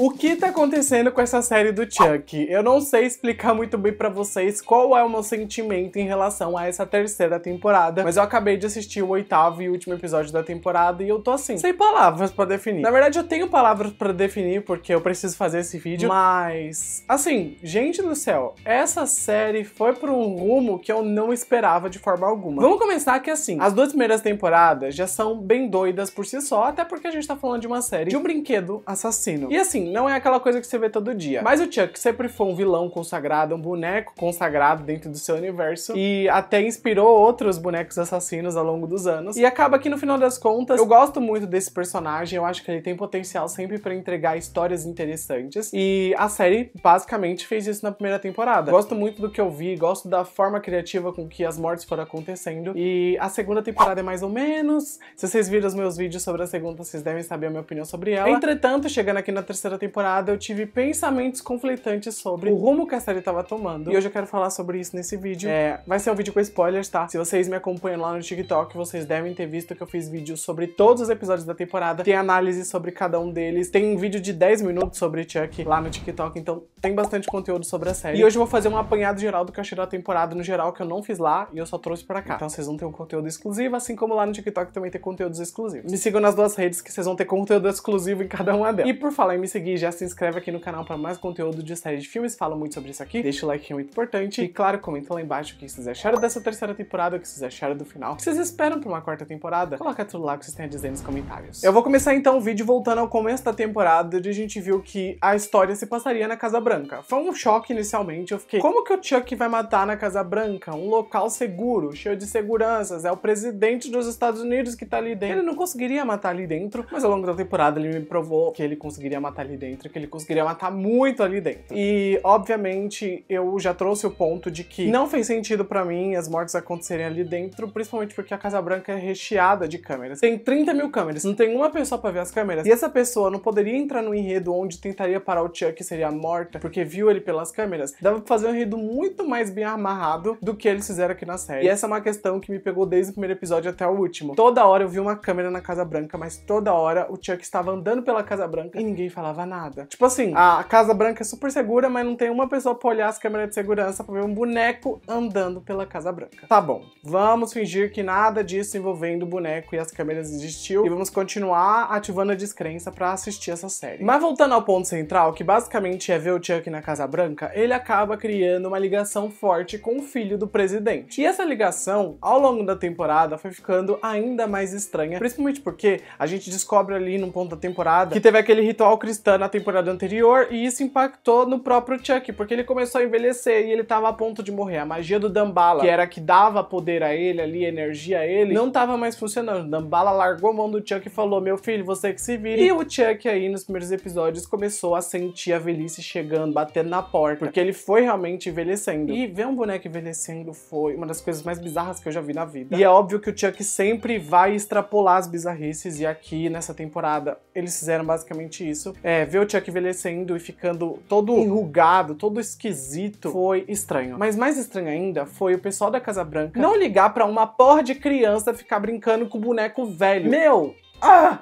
O que tá acontecendo com essa série do Chuck? Eu não sei explicar muito bem pra vocês qual é o meu sentimento em relação a essa terceira temporada, mas eu acabei de assistir o oitavo e último episódio da temporada e eu tô assim, sem palavras pra definir. Na verdade, eu tenho palavras pra definir porque eu preciso fazer esse vídeo, mas... Assim, gente do céu, essa série foi pra um rumo que eu não esperava de forma alguma. Vamos começar que assim, as duas primeiras temporadas já são bem doidas por si só, até porque a gente tá falando de uma série de um brinquedo assassino. E assim, assim, não é aquela coisa que você vê todo dia. Mas o Chuck sempre foi um vilão consagrado, um boneco consagrado dentro do seu universo e até inspirou outros bonecos assassinos ao longo dos anos. E acaba que no final das contas, eu gosto muito desse personagem, eu acho que ele tem potencial sempre para entregar histórias interessantes e a série basicamente fez isso na primeira temporada. Gosto muito do que eu vi, gosto da forma criativa com que as mortes foram acontecendo e a segunda temporada é mais ou menos. Se vocês viram os meus vídeos sobre a segunda, vocês devem saber a minha opinião sobre ela. Entretanto, chegando aqui na terceira terceira temporada, eu tive pensamentos conflitantes sobre o rumo que a série estava tomando. E hoje eu quero falar sobre isso nesse vídeo. É, vai ser um vídeo com spoilers, tá? Se vocês me acompanham lá no TikTok, vocês devem ter visto que eu fiz vídeos sobre todos os episódios da temporada. Tem análise sobre cada um deles. Tem um vídeo de 10 minutos sobre Chuck lá no TikTok. Então tem bastante conteúdo sobre a série. E hoje eu vou fazer um apanhado geral do que eu achei da temporada no geral, que eu não fiz lá e eu só trouxe pra cá. Então vocês vão ter um conteúdo exclusivo, assim como lá no TikTok também tem conteúdos exclusivos. Me sigam nas duas redes que vocês vão ter conteúdo exclusivo em cada uma delas. E por falar em me seguir, seguir, já se inscreve aqui no canal para mais conteúdo de série de filmes, falo muito sobre isso aqui, deixa o like que é muito importante e claro, comenta lá embaixo o que vocês acharam dessa terceira temporada, o que vocês acharam do final, o que vocês esperam para uma quarta temporada, coloca tudo lá que vocês têm a dizer nos comentários. Eu vou começar então o vídeo voltando ao começo da temporada, onde a gente viu que a história se passaria na Casa Branca. Foi um choque inicialmente, eu fiquei, como que o Chuck vai matar na Casa Branca? Um local seguro, cheio de seguranças, é o presidente dos Estados Unidos que tá ali dentro. Ele não conseguiria matar ali dentro, mas ao longo da temporada ele me provou que ele conseguiria matar ali ali dentro, que ele conseguiria matar muito ali dentro. E, obviamente, eu já trouxe o ponto de que não fez sentido para mim as mortes acontecerem ali dentro, principalmente porque a Casa Branca é recheada de câmeras. Tem 30 mil câmeras, não tem uma pessoa para ver as câmeras. E essa pessoa não poderia entrar no enredo onde tentaria parar o Chuck e seria morta, porque viu ele pelas câmeras. Dava pra fazer um enredo muito mais bem amarrado do que eles fizeram aqui na série. E essa é uma questão que me pegou desde o primeiro episódio até o último. Toda hora eu vi uma câmera na Casa Branca, mas toda hora o Chuck estava andando pela Casa Branca e ninguém falava nada. Tipo assim, ah. a Casa Branca é super segura, mas não tem uma pessoa pra olhar as câmeras de segurança pra ver um boneco andando pela Casa Branca. Tá bom, vamos fingir que nada disso envolvendo o boneco e as câmeras existiu e vamos continuar ativando a descrença pra assistir essa série. Mas voltando ao ponto central, que basicamente é ver o Chuck na Casa Branca, ele acaba criando uma ligação forte com o filho do presidente. E essa ligação, ao longo da temporada, foi ficando ainda mais estranha, principalmente porque a gente descobre ali num ponto da temporada que teve aquele ritual cristão na temporada anterior e isso impactou no próprio Chuck, porque ele começou a envelhecer e ele tava a ponto de morrer. A magia do Dambala, que era que dava poder a ele ali, energia a ele, não tava mais funcionando. Dambala largou a mão do Chuck e falou: Meu filho, você que se vire. E o Chuck aí nos primeiros episódios começou a sentir a velhice chegando, batendo na porta, porque ele foi realmente envelhecendo. E ver um boneco envelhecendo foi uma das coisas mais bizarras que eu já vi na vida. E é óbvio que o Chuck sempre vai extrapolar as bizarrices, e aqui nessa temporada eles fizeram basicamente isso. É, ver o Chuck envelhecendo e ficando todo enrugado, todo esquisito, foi estranho. Mas mais estranho ainda foi o pessoal da Casa Branca não ligar para uma porra de criança ficar brincando com o boneco velho. Meu! Ah!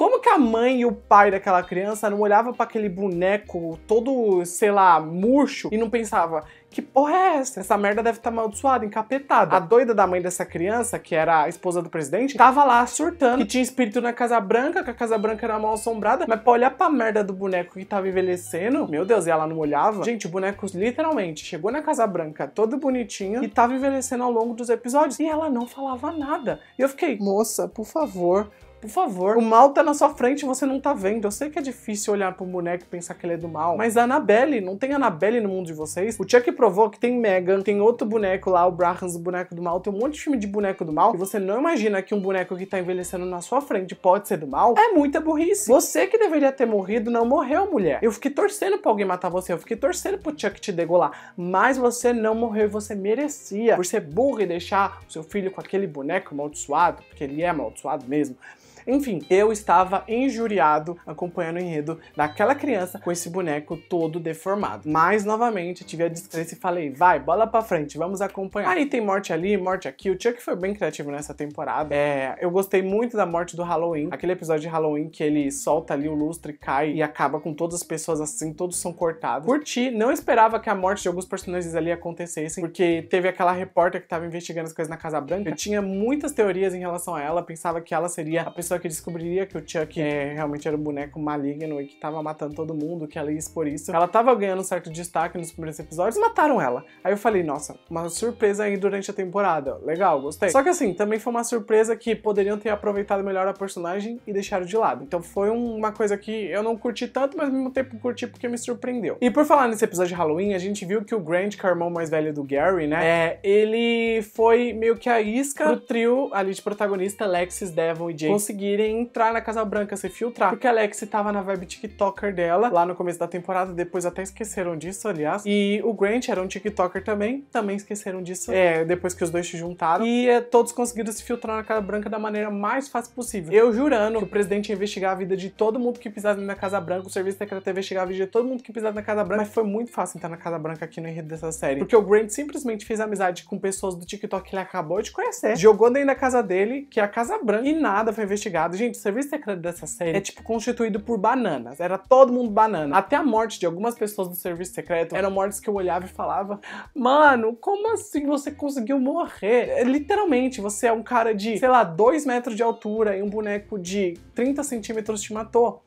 Como que a mãe e o pai daquela criança não olhavam para aquele boneco todo, sei lá, murcho e não pensava que porra é essa? Essa merda deve estar tá amaldiçoada, encapetada. A doida da mãe dessa criança, que era a esposa do presidente, tava lá surtando, que tinha espírito na Casa Branca, que a Casa Branca era mal assombrada, mas pra olhar pra merda do boneco que tava envelhecendo, meu Deus, e ela não olhava. Gente, o boneco literalmente chegou na Casa Branca todo bonitinho e tava envelhecendo ao longo dos episódios. E ela não falava nada. E eu fiquei, moça, por favor, por favor. O mal tá na sua frente e você não tá vendo. Eu sei que é difícil olhar pro boneco e pensar que ele é do mal. Mas a Annabelle, não tem Annabelle no mundo de vocês? O Chuck provou que tem Megan, tem outro boneco lá, o Brahams, o boneco do mal. Tem um monte de filme de boneco do mal. E você não imagina que um boneco que tá envelhecendo na sua frente pode ser do mal? É muita burrice. Você que deveria ter morrido não morreu, mulher. Eu fiquei torcendo pra alguém matar você. Eu fiquei torcendo pro Chuck te degolar. Mas você não morreu e você merecia. Por ser burro e deixar o seu filho com aquele boneco amaldiçoado, porque ele é amaldiçoado mesmo. Enfim, eu estava injuriado acompanhando o enredo daquela criança com esse boneco todo deformado. Mas, novamente, tive a descrença e falei, vai, bola pra frente, vamos acompanhar. Aí tem morte ali, morte aqui, o Chuck foi bem criativo nessa temporada. É, eu gostei muito da morte do Halloween, aquele episódio de Halloween que ele solta ali o lustre, cai e acaba com todas as pessoas assim, todos são cortados. Curti, não esperava que a morte de alguns personagens ali acontecessem, porque teve aquela repórter que estava investigando as coisas na Casa Branca. Eu tinha muitas teorias em relação a ela, pensava que ela seria a pessoa pessoa que descobriria que o Chuck é, realmente era um boneco maligno e que tava matando todo mundo, que ela ia expor isso. Ela tava ganhando um certo destaque nos primeiros episódios, mataram ela. Aí eu falei, nossa, uma surpresa aí durante a temporada. Legal, gostei. Só que assim, também foi uma surpresa que poderiam ter aproveitado melhor a personagem e deixaram de lado. Então foi uma coisa que eu não curti tanto, mas ao mesmo tempo curti porque me surpreendeu. E por falar nesse episódio de Halloween, a gente viu que o Grant, que é o irmão mais velho do Gary, né? É, ele foi meio que a isca pro trio ali de protagonista, Lexis, Devon e Jake conseguirem entrar na Casa Branca, se filtrar. Porque a Alexi tava na vibe TikToker dela, lá no começo da temporada, depois até esqueceram disso, aliás. E o Grant era um TikToker também, também esqueceram disso, é, depois que os dois se juntaram. E é, todos conseguiram se filtrar na Casa Branca da maneira mais fácil possível. Eu jurando que o presidente ia investigar a vida de todo mundo que pisasse na Casa Branca, o serviço secreto ia investigar a vida de todo mundo que pisasse na Casa Branca, mas foi muito fácil entrar na Casa Branca aqui no enredo dessa série. Porque o Grant simplesmente fez amizade com pessoas do TikTok que ele acabou de conhecer, jogou dentro da casa dele, que é a Casa Branca, e nada foi investigado investigado. Gente, o serviço secreto dessa série é, é tipo constituído por bananas. Era todo mundo banana. Até a morte de algumas pessoas do serviço secreto eram mortes que eu olhava e falava: Mano, como assim você conseguiu morrer? É, literalmente, você é um cara de, sei lá, 2 metros de altura e um boneco de 30 centímetros te matou.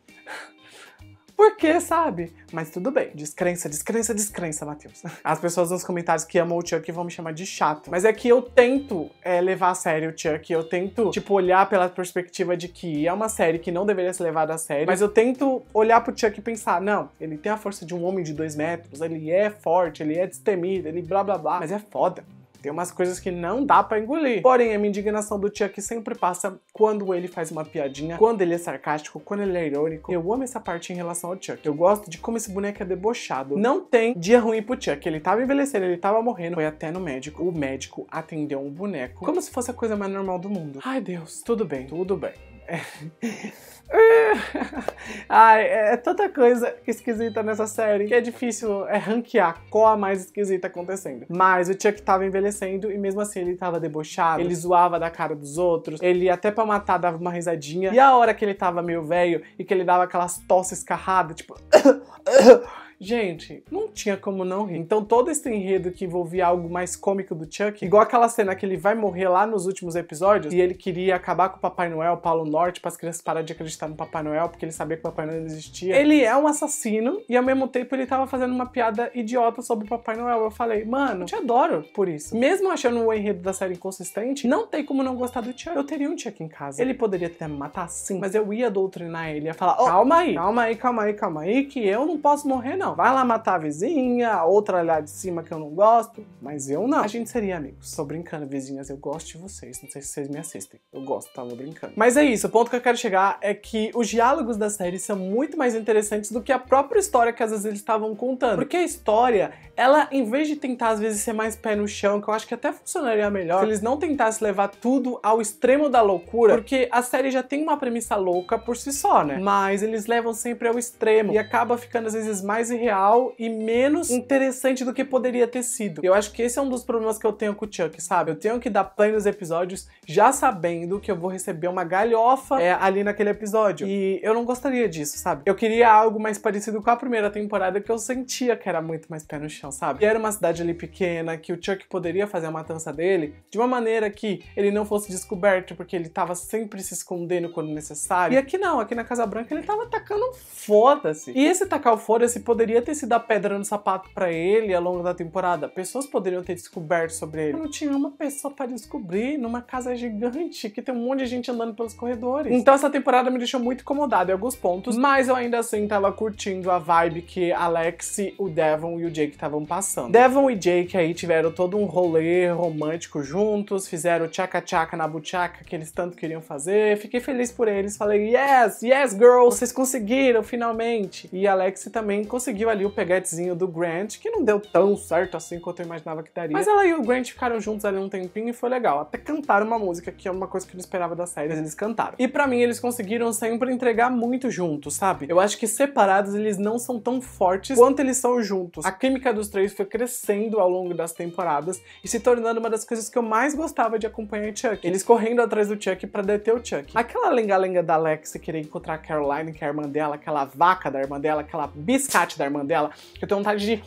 Por quê, sabe? Mas tudo bem. Descrença, descrença, descrença, Matheus. As pessoas nos comentários que amam o Chuck vão me chamar de chato. Mas é que eu tento é, levar a sério o Chuck. Eu tento, tipo, olhar pela perspectiva de que é uma série que não deveria ser levada a sério. Mas eu tento olhar pro Chuck e pensar: não, ele tem a força de um homem de dois metros, ele é forte, ele é destemido, ele blá blá blá. Mas é foda. Tem umas coisas que não dá para engolir. Porém, a minha indignação do Chuck é sempre passa quando ele faz uma piadinha, quando ele é sarcástico, quando ele é irônico. Eu amo essa parte em relação ao Chuck. Eu gosto de como esse boneco é debochado. Não tem dia ruim pro Chuck. Ele tava envelhecendo, ele tava morrendo. Foi até no médico. O médico atendeu um boneco como se fosse a coisa mais normal do mundo. Ai, Deus. Tudo bem, tudo bem. Ai, é, é tanta coisa esquisita nessa série que é difícil é, ranquear qual a mais esquisita acontecendo. Mas o Chuck tava envelhecendo e mesmo assim ele tava debochado, ele zoava da cara dos outros, ele até pra matar dava uma risadinha. E a hora que ele tava meio velho e que ele dava aquelas tosses escarradas, tipo. Gente, não tinha como não rir. Então todo esse enredo que envolvia algo mais cômico do Chuck, igual aquela cena que ele vai morrer lá nos últimos episódios, e ele queria acabar com o Papai Noel, Paulo Norte, para as crianças pararem de acreditar no Papai Noel, porque ele sabia que o Papai Noel não existia. Ele é um assassino e ao mesmo tempo ele tava fazendo uma piada idiota sobre o Papai Noel. Eu falei, mano, te adoro por isso. Mesmo achando o enredo da série inconsistente, não tem como não gostar do Chuck. Eu teria um Chuck em casa. Ele poderia até me matar sim, mas eu ia doutrinar ele, ia falar: oh, calma aí, calma aí, calma aí, calma aí, que eu não posso morrer, não não. Vai lá matar a vizinha, a outra lá de cima que eu não gosto, mas eu não. A gente seria amigos. Tô brincando, vizinhas, eu gosto de vocês. Não sei se vocês me assistem. Eu gosto, tava tá, brincando. Mas é isso, o ponto que eu quero chegar é que os diálogos da série são muito mais interessantes do que a própria história que às vezes eles estavam contando. Porque a história, ela, em vez de tentar às vezes ser mais pé no chão, que eu acho que até funcionaria melhor, se eles não tentassem levar tudo ao extremo da loucura, porque a série já tem uma premissa louca por si só, né? Mas eles levam sempre ao extremo e acaba ficando às vezes mais irreal e menos interessante do que poderia ter sido. Eu acho que esse é um dos problemas que eu tenho com o Chuck, sabe? Eu tenho que dar play nos episódios já sabendo que eu vou receber uma galhofa é, ali naquele episódio. E eu não gostaria disso, sabe? Eu queria algo mais parecido com a primeira temporada que eu sentia que era muito mais pé no chão, sabe? Que era uma cidade ali pequena, que o Chuck poderia fazer a matança dele de uma maneira que ele não fosse descoberto, porque ele tava sempre se escondendo quando necessário. E aqui não, aqui na Casa Branca ele tava tacando foda-se. E esse tacar o foda-se poderia poderia ter sido a pedra no sapato para ele ao longo da temporada. Pessoas poderiam ter descoberto sobre ele. Não tinha uma pessoa para descobrir numa casa gigante que tem um monte de gente andando pelos corredores. Então essa temporada me deixou muito incomodada em alguns pontos, mas eu ainda assim tava curtindo a vibe que Alex, o Devon e o Jake estavam passando. Devon e Jake aí tiveram todo um rolê romântico juntos, fizeram tchaca-tchaca na buchaca que eles tanto queriam fazer. Fiquei feliz por eles, falei yes, yes girl, vocês conseguiram finalmente. E Alex também conseguiu conseguiu ali o peguetezinho do Grant, que não deu tão certo assim quanto eu imaginava que daria. Mas ela e o Grant ficaram juntos ali um tempinho e foi legal. Até cantaram uma música, que é uma coisa que eu não esperava da série, eles cantaram. E para mim, eles conseguiram sempre entregar muito juntos, sabe? Eu acho que separados eles não são tão fortes quanto eles são juntos. A química dos três foi crescendo ao longo das temporadas e se tornando uma das coisas que eu mais gostava de acompanhar Chuck. Eles correndo atrás do Chuck para deter o Chuck. Aquela lenga-lenga da Alex querer encontrar a Caroline, que é a irmã dela, aquela vaca da irmã dela, aquela biscate da da irmã dela, eu tenho vontade de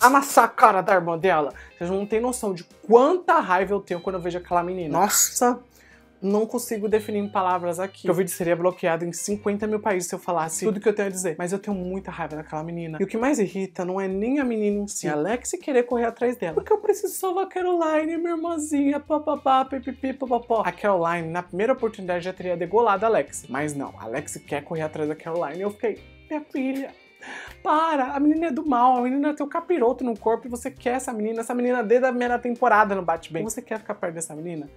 amassar a cara da irmã dela. Vocês não têm noção de quanta raiva eu tenho quando eu vejo aquela menina. Nossa! Não consigo definir em palavras aqui. O vídeo seria bloqueado em 50 mil países se eu falasse tudo que eu tenho a dizer. Mas eu tenho muita raiva daquela menina. E o que mais irrita não é nem a menina em si, é a Alex querer correr atrás dela. Porque eu preciso salvar a Caroline, minha irmãzinha, papapá, pipipi, papapó. A Caroline, na primeira oportunidade, já teria degolado a Alex. Mas não, a Alex quer correr atrás da Caroline e eu fiquei, minha filha, para, a menina é do mal, a menina é tem o capiroto no corpo e você quer essa menina, essa menina desde a primeira temporada não bate bem. Você quer ficar perto dessa menina?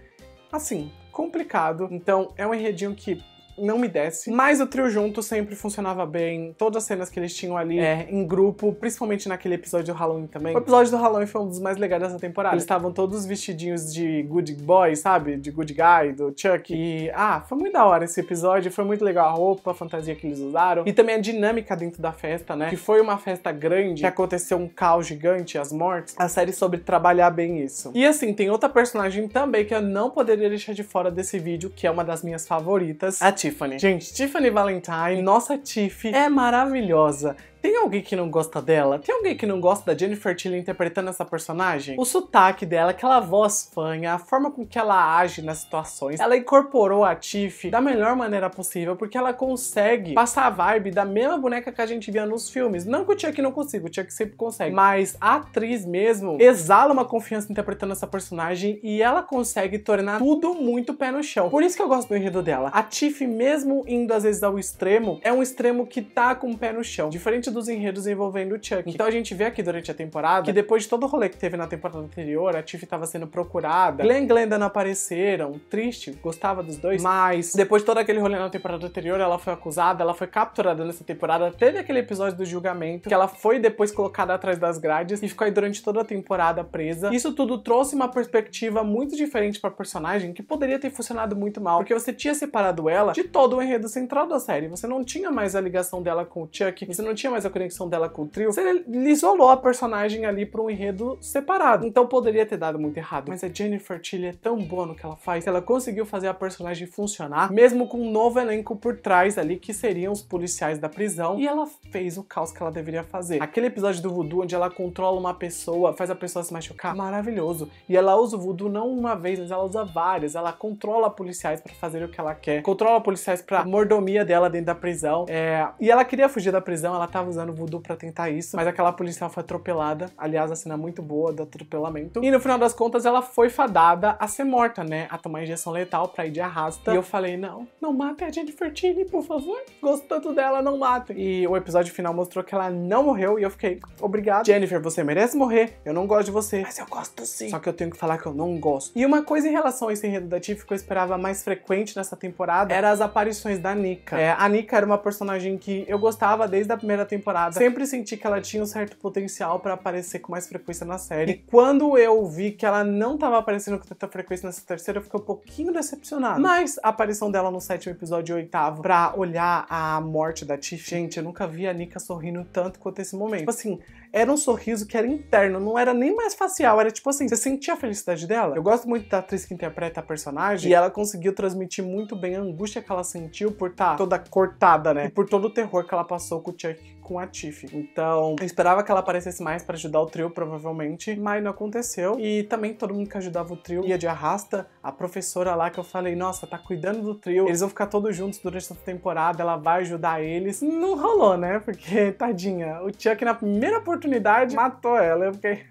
Assim, complicado. Então, é um enredinho que não me desce. Mas o trio junto sempre funcionava bem. Todas as cenas que eles tinham ali é, em grupo, principalmente naquele episódio do Halloween também. O episódio do Halloween foi um dos mais legais dessa temporada. Eles estavam todos vestidinhos de good boy, sabe? De good guy, do Chuck. E, ah, foi muito da hora esse episódio. Foi muito legal a roupa, a fantasia que eles usaram. E também a dinâmica dentro da festa, né? Que foi uma festa grande, que aconteceu um caos gigante, as mortes. A série sobre trabalhar bem isso. E assim, tem outra personagem também que eu não poderia deixar de fora desse vídeo, que é uma das minhas favoritas. A Tiffany. Gente, Tiffany Valentine, nossa Tiffy, é maravilhosa. Tem alguém que não gosta dela? Tem alguém que não gosta da Jennifer Tilly interpretando essa personagem? O sotaque dela, aquela voz fanha, a forma com que ela age nas situações, ela incorporou a Tiff da melhor maneira possível, porque ela consegue passar a vibe da mesma boneca que a gente via nos filmes. Não que o Chuck não consiga, o Chuck sempre consegue, mas a atriz mesmo exala uma confiança interpretando essa personagem e ela consegue tornar tudo muito pé no chão. Por isso que eu gosto do enredo dela. A Tiff, mesmo indo às vezes ao extremo, é um extremo que tá com o pé no chão. Diferente dos enredos envolvendo o Chuck. Então a gente vê aqui durante a temporada que depois de todo o rolê que teve na temporada anterior, a Tiff estava sendo procurada, Glenn e Glenda não apareceram, triste, gostava dos dois, mas depois de todo aquele rolê na temporada anterior, ela foi acusada, ela foi capturada nessa temporada, teve aquele episódio do julgamento, que ela foi depois colocada atrás das grades e ficou aí durante toda a temporada presa. Isso tudo trouxe uma perspectiva muito diferente pra personagem, que poderia ter funcionado muito mal, porque você tinha separado ela de todo o enredo central da série, você não tinha mais a ligação dela com o Chuck, você não tinha mais a conexão dela com o trio, ele isolou a personagem ali para um enredo separado. Então poderia ter dado muito errado. Mas a Jennifer Tilly é tão boa no que ela faz, ela conseguiu fazer a personagem funcionar, mesmo com um novo elenco por trás ali, que seriam os policiais da prisão, e ela fez o caos que ela deveria fazer. Aquele episódio do voodoo onde ela controla uma pessoa, faz a pessoa se machucar, maravilhoso. E ela usa o voodoo não uma vez, mas ela usa várias. Ela controla policiais para fazer o que ela quer, controla policiais para mordomia dela dentro da prisão. É... E ela queria fugir da prisão, ela tava usando voodoo para tentar isso, mas aquela policial foi atropelada. Aliás, a cena muito boa do atropelamento. E no final das contas, ela foi fadada a ser morta, né? A tomar injeção letal pra ir de arrasta. E eu falei, não, não mate a Jennifer Tilly, por favor. Gosto tanto dela, não mate. E o episódio final mostrou que ela não morreu e eu fiquei, obrigado. Jennifer, você merece morrer. Eu não gosto de você, mas eu gosto sim. Só que eu tenho que falar que eu não gosto. E uma coisa em relação a esse enredo da Tiff que eu esperava mais frequente nessa temporada era as aparições da Nika. É, a Nika era uma personagem que eu gostava desde a primeira temporada temporada. Sempre senti que ela tinha um certo potencial para aparecer com mais frequência na série. E quando eu vi que ela não tava aparecendo com tanta frequência nessa terceira, eu fiquei um pouquinho decepcionada. Mas a aparição dela no sétimo episódio e oitavo pra olhar a morte da Tiff, gente, eu nunca vi a Nika sorrindo tanto quanto esse momento. Tipo assim, era um sorriso que era interno, não era nem mais facial, era tipo assim, você sentia a felicidade dela. Eu gosto muito da atriz que interpreta a personagem e ela conseguiu transmitir muito bem a angústia que ela sentiu por estar tá toda cortada, né? E por todo o terror que ela passou com o Chuck com a Tiff. Então, eu esperava que ela aparecesse mais para ajudar o trio, provavelmente, mas não aconteceu. E também todo mundo que ajudava o trio ia de arrasta. A professora lá que eu falei, nossa, tá cuidando do trio, eles vão ficar todos juntos durante essa temporada, ela vai ajudar eles. Não rolou, né? Porque, tadinha, o Chuck na primeira oportunidade oportunidade, matou ela. Eu fiquei.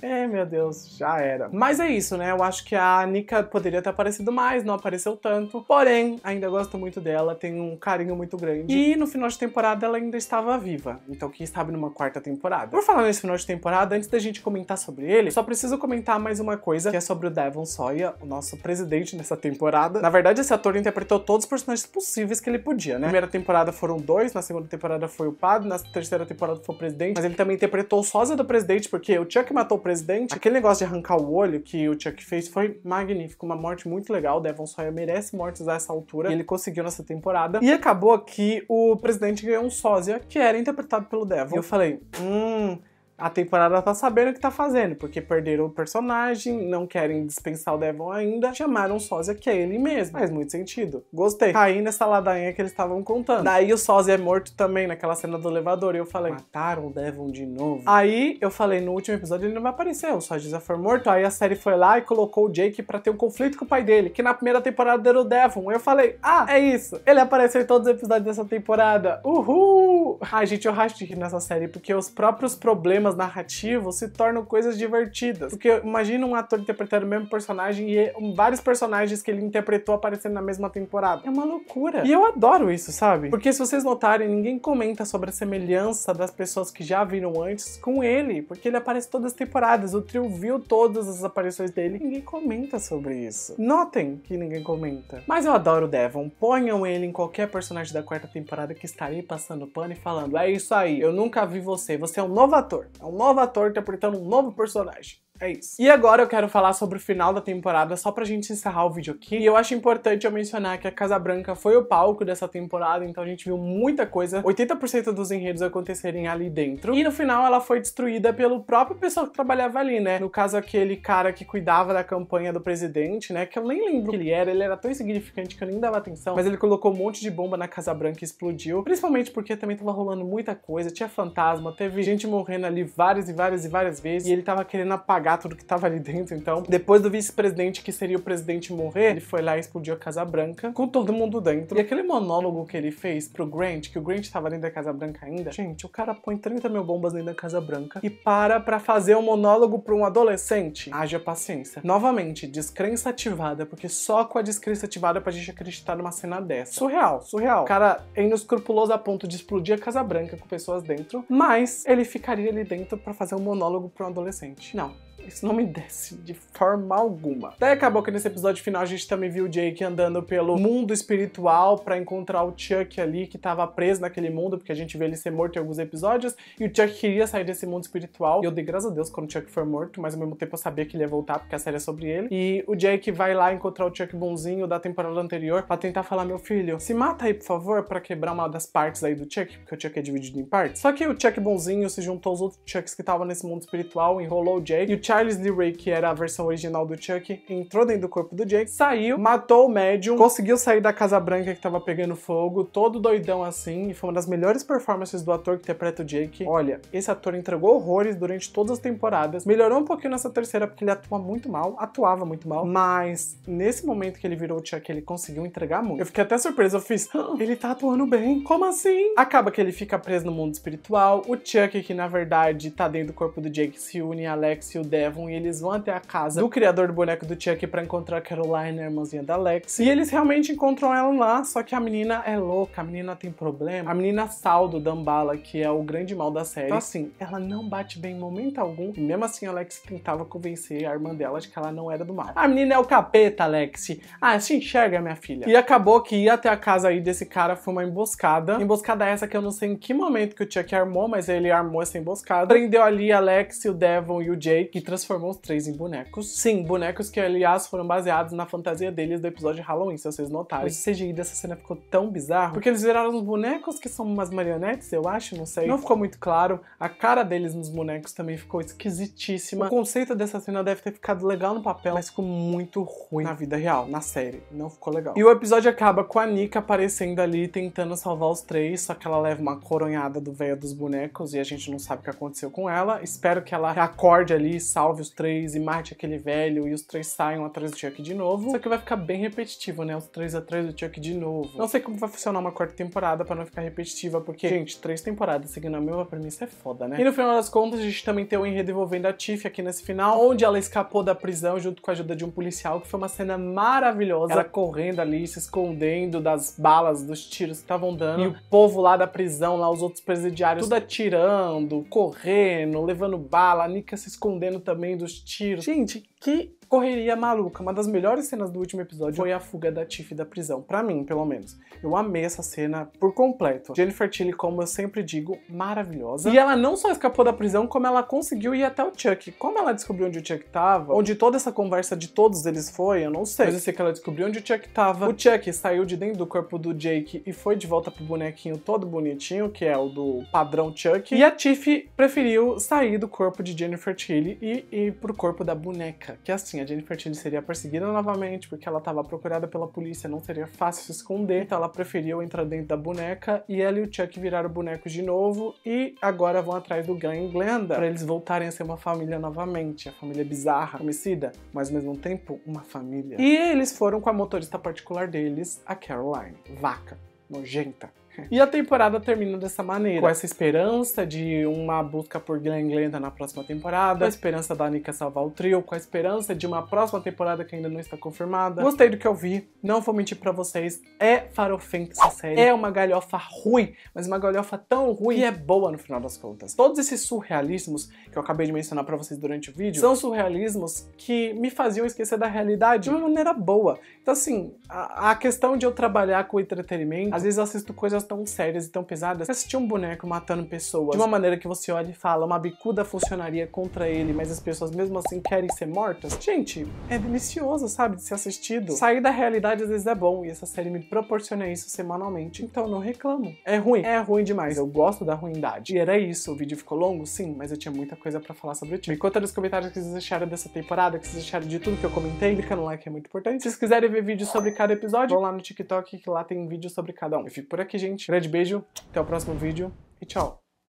É, meu Deus, já era. Mas é isso, né? Eu acho que a Nika poderia ter aparecido mais, não apareceu tanto. Porém, ainda gosto muito dela, tenho um carinho muito grande. E no final de temporada ela ainda estava viva. Então, quem sabe numa quarta temporada. Por falar nesse final de temporada, antes da gente comentar sobre ele, só preciso comentar mais uma coisa, que é sobre o Devon Sawyer, o nosso presidente nessa temporada. Na verdade, esse ator interpretou todos os personagens possíveis que ele podia, né? Na primeira temporada foram dois, na segunda temporada foi o padre, na terceira temporada foi o presidente, mas ele também interpretou o sósia do presidente, porque o Chuck matou o presidente. Aquele negócio de arrancar o olho que o Chuck fez foi magnífico, uma morte muito legal. Devon Sawyer merece mortes a essa altura. E ele conseguiu nessa temporada. E acabou que o presidente ganhou um sósia que era interpretado pelo Devon. E eu falei, hum, a temporada tá sabendo o que tá fazendo, porque perderam o personagem, não querem dispensar o Devon ainda, chamaram o Sósia que é ele mesmo. Faz muito sentido. Gostei. Caí nessa ladainha que eles estavam contando. Daí o Sósia é morto também naquela cena do elevador. E eu falei, mataram o Devon de novo. Aí eu falei, no último episódio ele não vai aparecer, o Sósia já foi morto. Aí a série foi lá e colocou o Jake pra ter um conflito com o pai dele, que na primeira temporada era o Devon. Eu falei, ah, é isso. Ele apareceu em todos os episódios dessa temporada. Uhul! Ai, gente, eu racho nessa série, porque os próprios problemas temas narrativos se tornam coisas divertidas. Porque imagina um ator interpretando o mesmo personagem e vários personagens que ele interpretou aparecendo na mesma temporada. É uma loucura. E eu adoro isso, sabe? Porque se vocês notarem, ninguém comenta sobre a semelhança das pessoas que já viram antes com ele, porque ele aparece todas as temporadas, o trio viu todas as aparições dele, ninguém comenta sobre isso. Notem que ninguém comenta. Mas eu adoro o Devon, ponham ele em qualquer personagem da quarta temporada que estaria passando pano e falando: é isso aí, eu nunca vi você, você é um novo ator. É um novo ator interpretando um novo personagem. É isso. E agora eu quero falar sobre o final da temporada, só pra gente encerrar o vídeo aqui. E eu acho importante eu mencionar que a Casa Branca foi o palco dessa temporada, então a gente viu muita coisa, 80% dos enredos acontecerem ali dentro. E no final ela foi destruída pelo próprio pessoal que trabalhava ali, né? No caso, aquele cara que cuidava da campanha do presidente, né? Que eu nem lembro que ele era, ele era tão insignificante que eu nem dava atenção, mas ele colocou um monte de bomba na Casa Branca e explodiu. Principalmente porque também tava rolando muita coisa, tinha fantasma, teve gente morrendo ali várias e várias e várias vezes, e ele tava querendo apagar apagar tudo que tava ali dentro, então. Depois do vice-presidente, que seria o presidente morrer, ele foi lá e explodiu a Casa Branca, com todo mundo dentro. E aquele monólogo que ele fez pro Grant, que o Grant tava dentro da Casa Branca ainda, gente, o cara põe 30 mil bombas dentro da Casa Branca e para pra fazer um monólogo pra um adolescente. Haja paciência. Novamente, descrença ativada, porque só com a descrença ativada pra gente acreditar numa cena dessa. Surreal, surreal. O cara é inescrupuloso a ponto de explodir a Casa Branca com pessoas dentro, mas ele ficaria ali dentro para fazer um monólogo pro um adolescente. Não, isso não me desce de forma alguma. Daí acabou que nesse episódio final a gente também viu o Jake andando pelo mundo espiritual para encontrar o Chuck ali que tava preso naquele mundo, porque a gente vê ele ser morto em alguns episódios, e o Chuck queria sair desse mundo espiritual. E eu dei graças a Deus quando o Chuck foi morto, mas ao mesmo tempo eu sabia que ele ia voltar, porque a série é sobre ele. E o Jake vai lá encontrar o Chuck bonzinho da temporada anterior para tentar falar: meu filho, se mata aí, por favor, para quebrar uma das partes aí do Chuck, porque o Chuck é dividido em partes. Só que o Chuck bonzinho se juntou aos outros Chucks que estavam nesse mundo espiritual, enrolou o Jake, e o Chuck Charles Lee Ray, que era a versão original do Chuck, entrou dentro do corpo do Jake, saiu, matou o médium, conseguiu sair da Casa Branca que tava pegando fogo, todo doidão assim, e foi uma das melhores performances do ator que interpreta o Jake. Olha, esse ator entregou horrores durante todas as temporadas, melhorou um pouquinho nessa terceira porque ele atua muito mal, atuava muito mal, mas nesse momento que ele virou o Chuck, ele conseguiu entregar muito. Eu fiquei até surpresa, eu fiz, ah, ele tá atuando bem, como assim? Acaba que ele fica preso no mundo espiritual, o Chuck, que na verdade tá dentro do corpo do Jake, se une a Alex e o Del Devon e eles vão até a casa do criador do boneco do Chuck para encontrar a Caroline, a irmãzinha da Lex. E eles realmente encontram ela lá, só que a menina é louca, a menina tem problema. A menina saldo Dambala, que é o grande mal da série. Então, assim, ela não bate bem em momento algum. E mesmo assim, a Lex tentava convencer a irmã dela de que ela não era do mal. A menina é o capeta, Lexi. Ah, se enxerga, minha filha. E acabou que ir até a casa aí desse cara foi uma emboscada. Emboscada essa que eu não sei em que momento que o Chuck armou, mas ele armou essa emboscada. Prendeu ali a Lex, o Devon e o Jake, transformou os três em bonecos. Sim, bonecos que, aliás, foram baseados na fantasia deles do episódio de Halloween, se vocês notarem. O CGI dessa cena ficou tão bizarro, porque eles viraram uns bonecos que são umas marionetes, eu acho, não sei. Não ficou muito claro. A cara deles nos bonecos também ficou esquisitíssima. O conceito dessa cena deve ter ficado legal no papel, mas ficou muito ruim na vida real, na série. Não ficou legal. E o episódio acaba com a Nika aparecendo ali, tentando salvar os três, só que ela leva uma coronhada do véio dos bonecos e a gente não sabe o que aconteceu com ela. Espero que ela acorde ali e salve os três e mate aquele velho e os três saiam atrás do Chuck de novo. Só que vai ficar bem repetitivo, né? Os três atrás do Chuck de novo. Não sei como vai funcionar uma quarta temporada para não ficar repetitiva, porque, gente, três temporadas seguindo a mesma premissa é foda, né? E no final das contas, a gente também tem o enredo envolvendo a Tiff aqui nesse final, onde ela escapou da prisão junto com a ajuda de um policial, que foi uma cena maravilhosa. Ela correndo ali, se escondendo das balas, dos tiros que estavam dando. E o povo lá da prisão, lá os outros presidiários, tudo atirando, correndo, levando bala, a Nika se escondendo também dos tiros. Gente, que Correria maluca. Uma das melhores cenas do último episódio foi a fuga da Tiff da prisão. para mim, pelo menos. Eu amei essa cena por completo. Jennifer Tilly, como eu sempre digo, maravilhosa. E ela não só escapou da prisão, como ela conseguiu ir até o Chuck. Como ela descobriu onde o Chuck tava, onde toda essa conversa de todos eles foi, eu não sei. Mas eu sei que ela descobriu onde o Chuck tava. O Chuck saiu de dentro do corpo do Jake e foi de volta pro bonequinho todo bonitinho, que é o do padrão Chuck. E a Tiff preferiu sair do corpo de Jennifer Tilly e ir pro corpo da boneca, que é assim, assim, a Jennifer Tilly seria perseguida novamente porque ela estava procurada pela polícia, não seria fácil se esconder, então ela preferiu entrar dentro da boneca e ela e o Chuck viraram bonecos de novo e agora vão atrás do Gang Glenda para eles voltarem a ser uma família novamente, a família bizarra, homicida, mas ao mesmo tempo uma família. E eles foram com a motorista particular deles, a Caroline, vaca, nojenta, e a temporada termina dessa maneira, com essa esperança de uma busca por Glenn Glenda na próxima temporada, com a esperança da Nika salvar o trio, com a esperança de uma próxima temporada que ainda não está confirmada. Gostei do que eu vi, não vou mentir para vocês, é farofenta essa série, é uma galhofa ruim, mas uma galhofa tão ruim que é boa no final das contas. Todos esses surrealismos que eu acabei de mencionar para vocês durante o vídeo, são surrealismos que me faziam esquecer da realidade de uma maneira boa. Então assim, a, a questão de eu trabalhar com entretenimento, às vezes eu assisto coisas tão sérias e tão pesadas, assistir um boneco matando pessoas de uma maneira que você olha e fala, uma bicuda funcionaria contra ele, mas as pessoas mesmo assim querem ser mortas. Gente, é delicioso, sabe, de ser assistido. Sair da realidade às vezes é bom e essa série me proporciona isso semanalmente, então não reclamo. É ruim, é ruim demais. Eu gosto da ruindade. E era isso, o vídeo ficou longo, sim, mas eu tinha muita coisa para falar sobre o time. Me conta nos comentários o que vocês acharam dessa temporada, o que vocês acharam de tudo que eu comentei. Clica no like, é muito importante. Se vocês quiserem ver vídeos sobre cada episódio, vão lá no TikTok que lá tem vídeo sobre cada um. Eu fico por aqui, gente gente. Grande beijo, até o próximo vídeo e tchau.